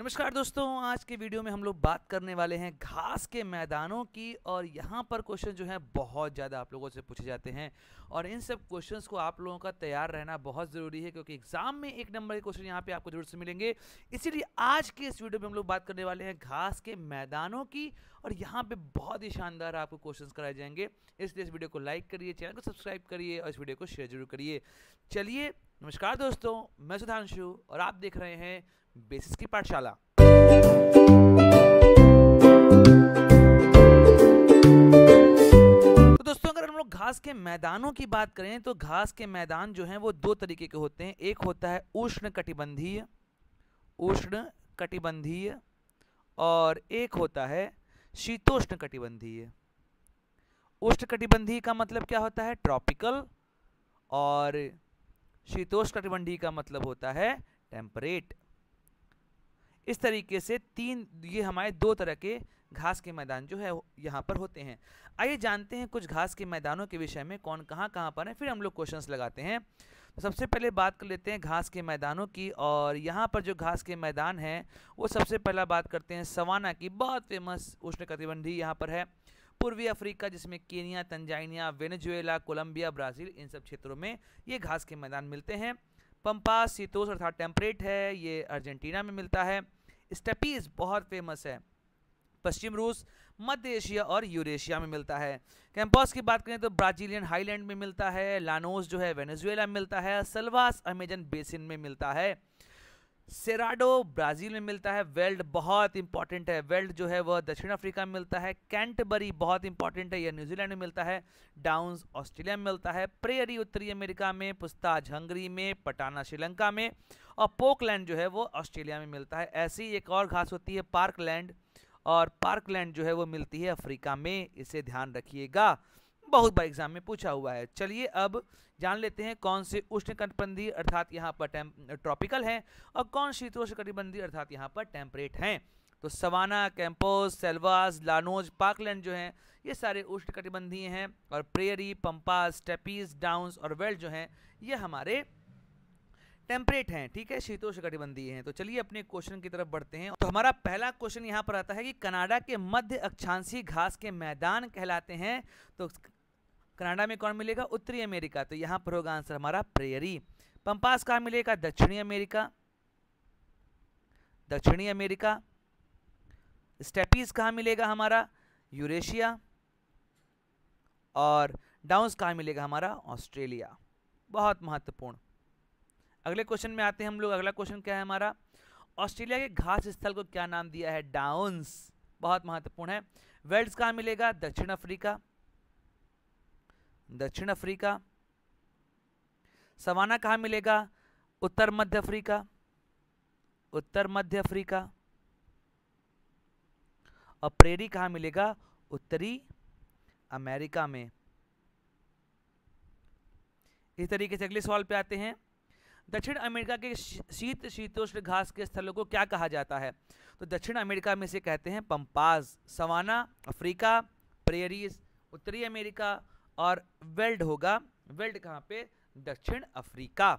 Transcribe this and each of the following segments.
नमस्कार दोस्तों आज के वीडियो में हम लोग बात करने वाले हैं घास के मैदानों की और यहाँ पर क्वेश्चन जो है बहुत ज़्यादा आप लोगों से पूछे जाते हैं और इन सब क्वेश्चंस को आप लोगों का तैयार रहना बहुत ज़रूरी है क्योंकि एग्जाम में एक नंबर के क्वेश्चन यहाँ पे आपको जरूर से मिलेंगे इसीलिए आज के इस वीडियो में हम लोग बात करने वाले हैं घास के मैदानों की और यहाँ पर बहुत ही शानदार आपको क्वेश्चन कराए जाएंगे इसलिए इस वीडियो को लाइक करिए चैनल को सब्सक्राइब करिए और इस वीडियो को शेयर जरूर करिए चलिए नमस्कार दोस्तों मैं सुधांशु और आप देख रहे हैं बेसिस की पाठशाला तो दोस्तों अगर हम लोग घास के मैदानों की बात करें तो घास के मैदान जो हैं वो दो तरीके के होते हैं एक होता है उष्ण कटिबंधीय उष्ण कटिबंधीय और एक होता है शीतोष्ण कटिबंधीय उष्ण कटिबंधीय का मतलब क्या होता है ट्रॉपिकल और शीतोष कटिबंधी का मतलब होता है टेम्परेट इस तरीके से तीन ये हमारे दो तरह के घास के मैदान जो है यहाँ पर होते हैं आइए जानते हैं कुछ घास के मैदानों के विषय में कौन कहाँ कहाँ पर है फिर हम लोग क्वेश्चंस लगाते हैं तो सबसे पहले बात कर लेते हैं घास के मैदानों की और यहाँ पर जो घास के मैदान हैं वो सबसे पहला बात करते हैं सवाना की बहुत फेमस उष्ण कटिबंधी यहाँ पर है पूर्वी अफ्रीका जिसमें Kenya Tanzania Venezuela Colombia Brazil इन सब क्षेत्रों में ये घास के मैदान मिलते हैं पंपास सीतोस अर्थात टेम्परेट है ये अर्जेंटीना में मिलता है स्टेपीज बहुत फेमस है पश्चिम रूस मध्य एशिया और यूरेशिया में मिलता है कैंपॉस की बात करें तो ब्राजीलियन हाईलैंड में मिलता है लानोस जो है वेनेजुएला में मिलता है सलवास अमेजन बेसिन में मिलता है सेराडो ब्राज़ील में मिलता है वेल्ड बहुत इंपॉर्टेंट है वेल्ड जो है वह दक्षिण अफ्रीका में मिलता है कैंटबरी बहुत इंपॉर्टेंट है यह न्यूजीलैंड में मिलता है डाउन्स ऑस्ट्रेलिया में मिलता है प्रेयरी उत्तरी अमेरिका में पुस्ताज हंगरी में पटाना श्रीलंका में और पोकलैंड जो है वो ऑस्ट्रेलिया में मिलता है ऐसी एक और घास होती है पार्कलैंड और पार्कलैंड जो है वो मिलती है अफ्रीका में इसे ध्यान रखिएगा बहुत बार एग्जाम में पूछा हुआ है चलिए अब जान लेते हैं कौन से उष्ण कटिबंधीय अर्थात यहाँ पर ट्रॉपिकल हैं और कौन शीतोष्ण कटिबंधी अर्थात यहाँ पर टेम्परेट हैं तो savanna campos selvas llanos parkland जो हैं ये सारे उष्ण कटिबंधीय हैं और प्रेयरी पंपास टेपीज डाउन्स और वेल्ट जो हैं ये हमारे टेम्परेट हैं ठीक है शीतोष्ण कटिबंधीय हैं तो चलिए अपने क्वेश्चन की तरफ बढ़ते हैं तो हमारा पहला क्वेश्चन यहाँ पर आता है कि कनाडा के मध्य अक्षांशी घास के मैदान कहलाते हैं तो कनाडा में कौन मिलेगा उत्तरी अमेरिका तो यहाँ पर होगा आंसर हमारा प्रेयरी पंपास कहाँ मिलेगा दक्षिणी अमेरिका दक्षिणी अमेरिका स्टेपीज कहाँ मिलेगा हमारा यूरेशिया और डाउंस कहाँ मिलेगा हमारा ऑस्ट्रेलिया बहुत महत्वपूर्ण अगले क्वेश्चन में आते हैं हम लोग अगला क्वेश्चन क्या है हमारा ऑस्ट्रेलिया के घास स्थल को क्या नाम दिया है डाउंस बहुत महत्वपूर्ण है वेल्ड्स कहाँ मिलेगा दक्षिण अफ्रीका दक्षिण अफ्रीका सवाना कहाँ मिलेगा उत्तर मध्य अफ्रीका उत्तर मध्य अफ्रीका और प्रेरी कहाँ मिलेगा उत्तरी अमेरिका में इस तरीके से अगले सवाल पे आते हैं दक्षिण अमेरिका के शीत शीतोष्ण घास के स्थलों को क्या कहा जाता है तो दक्षिण अमेरिका में से कहते हैं पंपाज सवाना अफ्रीका प्रेरीज उत्तरी अमेरिका और वेल्ड होगा वेल्ड कहाँ पे दक्षिण अफ्रीका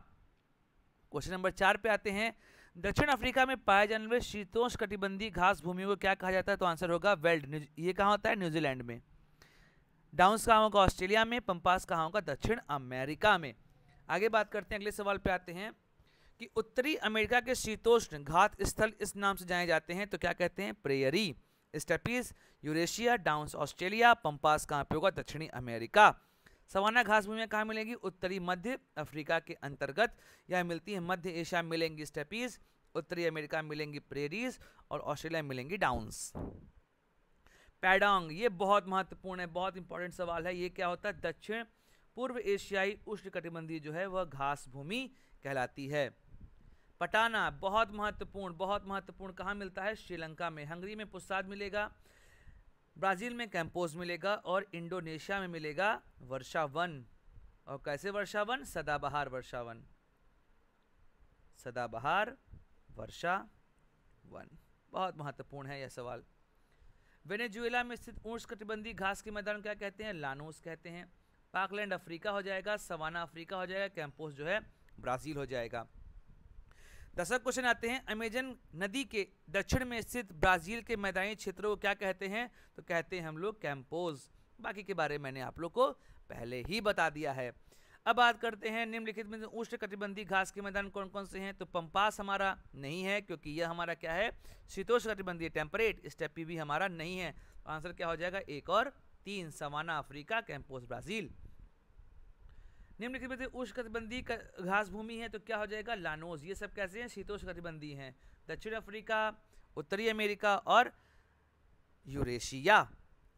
क्वेश्चन नंबर चार पे आते हैं दक्षिण अफ्रीका में पाए जाने वाले शीतोष कटिबंधी घास भूमि को क्या कहा जाता है तो आंसर होगा वेल्ड ये कहाँ होता है न्यूजीलैंड में डाउंस कहाँ होगा ऑस्ट्रेलिया में पंपास कहाँ होगा दक्षिण अमेरिका में आगे बात करते हैं अगले सवाल पे आते हैं कि उत्तरी अमेरिका के शीतोष्ण घात स्थल इस नाम से जाने जाते हैं तो क्या कहते हैं prairie steppes Eurasia downs Australia pampas कहाँ पे होगा दक्षिणी अमेरिका सवाना घास भूमिया कहाँ मिलेगी उत्तरी मध्य अफ्रीका के अंतर्गत यह मिलती है मध्य एशिया मिलेंगी स्टेपीज उत्तरी अमेरिका मिलेंगी प्रेरीज और ऑस्ट्रेलिया मिलेंगी डाउन्स पैडोंग ये बहुत महत्वपूर्ण है बहुत इंपॉर्टेंट सवाल है ये क्या होता है दक्षिण पूर्व एशियाई कटिबंधी जो है वह घास भूमि कहलाती है पटाना बहुत महत्वपूर्ण बहुत महत्वपूर्ण कहाँ मिलता है श्रीलंका में हंगरी में पुस्ताद मिलेगा ब्राज़ील में कैंपोज मिलेगा और इंडोनेशिया में मिलेगा वर्षावन और कैसे वर्षावन सदाबहार वर्षावन सदाबहार वर्षा वन बहुत महत्वपूर्ण है यह सवाल वेनेजुएला में स्थित उष्णकटिबंधीय घास के मैदान क्या कहते हैं लानोस कहते हैं पाकलैंड अफ्रीका हो जाएगा सवाना अफ्रीका हो जाएगा कैंपोस जो है ब्राज़ील हो जाएगा दसवा क्वेश्चन आते हैं अमेजन नदी के दक्षिण में स्थित ब्राज़ील के मैदानी क्षेत्रों को क्या कहते हैं तो कहते हैं हम लोग कैंपोज बाकी के बारे में मैंने आप लोग को पहले ही बता दिया है अब बात करते हैं निम्नलिखित में उष्ण कटिबंधी घास के मैदान कौन कौन से हैं तो पंपास हमारा नहीं है क्योंकि यह हमारा क्या है शीतोष कटिबंधी टेम्परेट स्टेपी भी हमारा नहीं है तो आंसर क्या हो जाएगा एक और तीन सवाना अफ्रीका कैंपोस ब्राज़ील निम्नलिखित में से उष्णकटिबंधीय घास भूमि है तो क्या हो जाएगा लानोज ये सब कैसे हैं शीतोष्णकटिबंधीय हैं दक्षिण अफ्रीका उत्तरी अमेरिका और यूरेशिया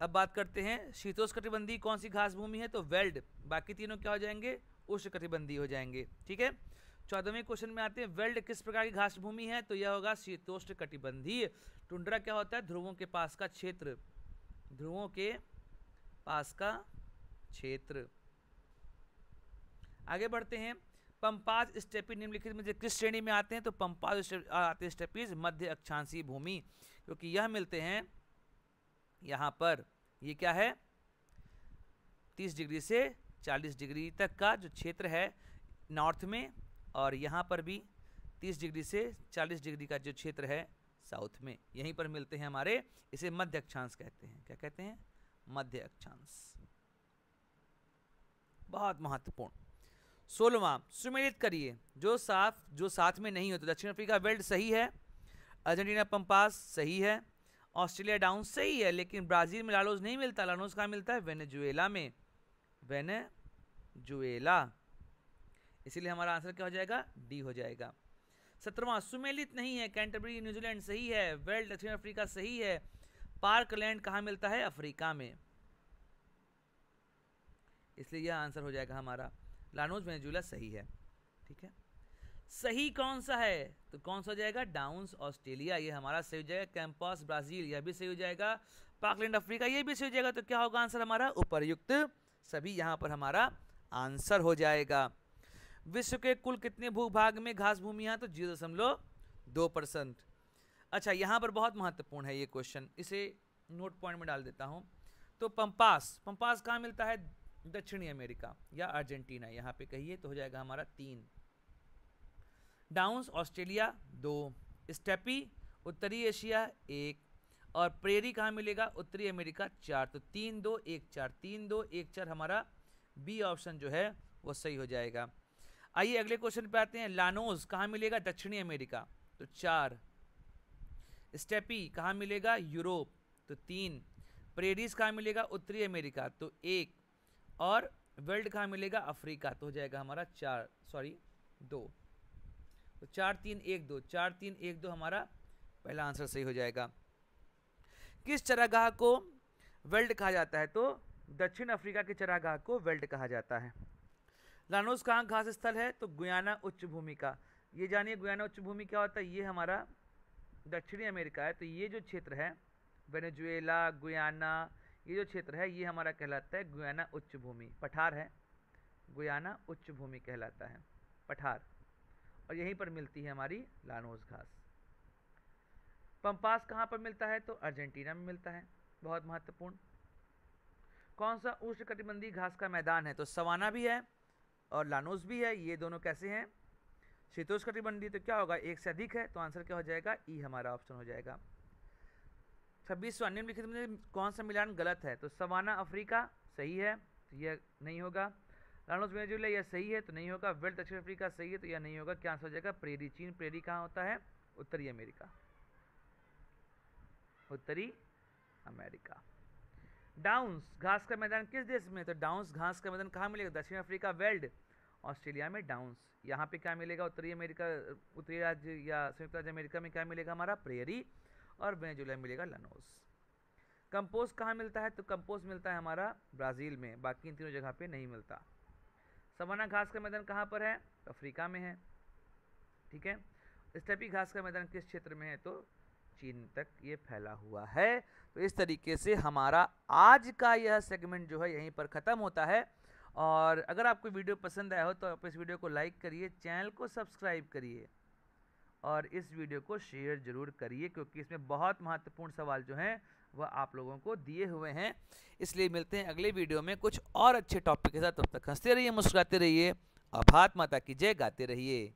अब बात करते हैं शीतोष्णकटिबंधीय कौन सी घास भूमि है तो वेल्ड बाकी तीनों क्या हो जाएंगे उष्णकटिबंधीय हो जाएंगे ठीक है चौदहवें क्वेश्चन में आते हैं वेल्ड किस प्रकार की घास भूमि है तो यह होगा शीतोष्ण कटिबंधीय टुंड्रा क्या होता है ध्रुवों के पास का क्षेत्र ध्रुवों के पास का क्षेत्र आगे बढ़ते हैं पंपाज स्टेपीज निम्नलिखित में से किस श्रेणी में आते हैं तो पंपाज आते स्टेपीज मध्य अक्षांशी भूमि क्योंकि यह मिलते हैं यहाँ पर ये क्या है तीस डिग्री से चालीस डिग्री तक का जो क्षेत्र है नॉर्थ में और यहाँ पर भी तीस डिग्री से चालीस डिग्री का जो क्षेत्र है साउथ में यहीं पर मिलते हैं हमारे इसे मध्य अक्षांश कहते हैं क्या कहते हैं मध्य अक्षांश बहुत महत्वपूर्ण सोलवा सुमेलित करिए जो साफ जो साथ में नहीं होते दक्षिण अफ्रीका बेल्ट सही है अर्जेंटीना पंपास सही है ऑस्ट्रेलिया डाउन सही है लेकिन ब्राज़ील में लालोज नहीं मिलता लालोज कहाँ मिलता है वेनेजुएला में वेनेजुएला इसीलिए हमारा आंसर क्या हो जाएगा डी हो जाएगा सत्रवा सुमेलित नहीं है कैंटरबरी न्यूजीलैंड सही है वेल्ड दक्षिण अफ्रीका सही है पार्कलैंड कहाँ मिलता है अफ्रीका में इसलिए यह आंसर हो जाएगा हमारा लानोज वेनेजुला सही है ठीक है सही कौन सा है तो कौन सा हो जाएगा डाउन्स ऑस्ट्रेलिया ये हमारा सही हो जाएगा कैंपस ब्राज़ील यह भी सही हो जाएगा पाकलैंड अफ्रीका ये भी सही हो जाएगा तो क्या होगा आंसर हमारा उपरयुक्त सभी यहाँ पर हमारा आंसर हो जाएगा विश्व के कुल कितने भूभाग में घास है तो जीरो दशमलव दो परसेंट अच्छा यहाँ पर बहुत महत्वपूर्ण है ये क्वेश्चन इसे नोट पॉइंट में डाल देता हूँ तो पंपास पंपास कहाँ मिलता है दक्षिणी अमेरिका या अर्जेंटीना यहाँ पे कहिए तो हो जाएगा हमारा तीन डाउन्स ऑस्ट्रेलिया दो स्टेपी उत्तरी एशिया एक और प्रेरी कहाँ मिलेगा उत्तरी अमेरिका चार तो तीन दो एक चार तीन दो एक चार हमारा बी ऑप्शन जो है वो सही हो जाएगा आइए अगले क्वेश्चन पे आते हैं लानोज कहाँ मिलेगा दक्षिणी अमेरिका तो चार स्टेपी कहाँ मिलेगा यूरोप तो तीन प्रेरिस कहाँ मिलेगा उत्तरी अमेरिका तो एक और वर्ल्ड कहाँ मिलेगा अफ्रीका तो हो जाएगा हमारा चार सॉरी दो तो चार तीन एक दो चार तीन एक दो हमारा पहला आंसर सही हो जाएगा किस चरागाह को वर्ल्ड कहा जाता है तो दक्षिण अफ्रीका के चरागाह को वर्ल्ड कहा जाता है लानोस कहाँ घास स्थल है तो गुयाना उच्च भूमि का ये जानिए गुयाना उच्च भूमि क्या होता है ये हमारा दक्षिणी अमेरिका है तो ये जो क्षेत्र है वेनेजुएला गुयाना ये जो क्षेत्र है ये हमारा कहलाता है गुयाना उच्च भूमि पठार है गुयाना उच्च भूमि कहलाता है पठार और यहीं पर मिलती है हमारी लानोस घास पंपास कहाँ पर मिलता है तो अर्जेंटीना में मिलता है बहुत महत्वपूर्ण कौन सा उष्ण कटिबंधी घास का मैदान है तो सवाना भी है और लानोस भी है ये दोनों कैसे हैं शीतोष्ण कटिबंधी तो क्या होगा एक से अधिक है तो आंसर क्या हो जाएगा ई हमारा ऑप्शन हो जाएगा छब्बीस सौ निम्नलिखित में कौन सा मिलान गलत है तो सवाना अफ्रीका सही है तो यह नहीं होगा रानोस वेनेजुएला यह सही है तो नहीं होगा वेल्ट दक्षिण अफ्रीका सही है तो यह नहीं होगा क्या आंसर हो जाएगा प्रेरी चीन प्रेरी कहाँ होता है उत्तरी अमेरिका उत्तरी अमेरिका डाउंस घास का मैदान किस देश में तो डाउंस घास का मैदान कहाँ मिलेगा दक्षिण अफ्रीका वेल्ड ऑस्ट्रेलिया में डाउंस यहाँ पे क्या मिलेगा उत्तरी अमेरिका उत्तरी राज्य या संयुक्त राज्य अमेरिका में क्या मिलेगा हमारा प्रेरी और वेनेजुला मिलेगा लनोस कंपोस्ट कहाँ मिलता है तो कंपोस्ट मिलता है हमारा ब्राज़ील में बाकी इन तीनों जगह पे नहीं मिलता सवाना घास का मैदान कहाँ पर है अफ्रीका में है ठीक है स्टेपी घास का मैदान किस क्षेत्र में है तो चीन तक ये फैला हुआ है तो इस तरीके से हमारा आज का यह सेगमेंट जो है यहीं पर ख़त्म होता है और अगर आपको वीडियो पसंद आया हो तो आप इस वीडियो को लाइक करिए चैनल को सब्सक्राइब करिए और इस वीडियो को शेयर ज़रूर करिए क्योंकि इसमें बहुत महत्वपूर्ण सवाल जो हैं वह आप लोगों को दिए हुए हैं इसलिए मिलते हैं अगले वीडियो में कुछ और अच्छे टॉपिक के साथ तब तक हंसते रहिए मुस्कुराते रहिए और भारत माता की जय गाते रहिए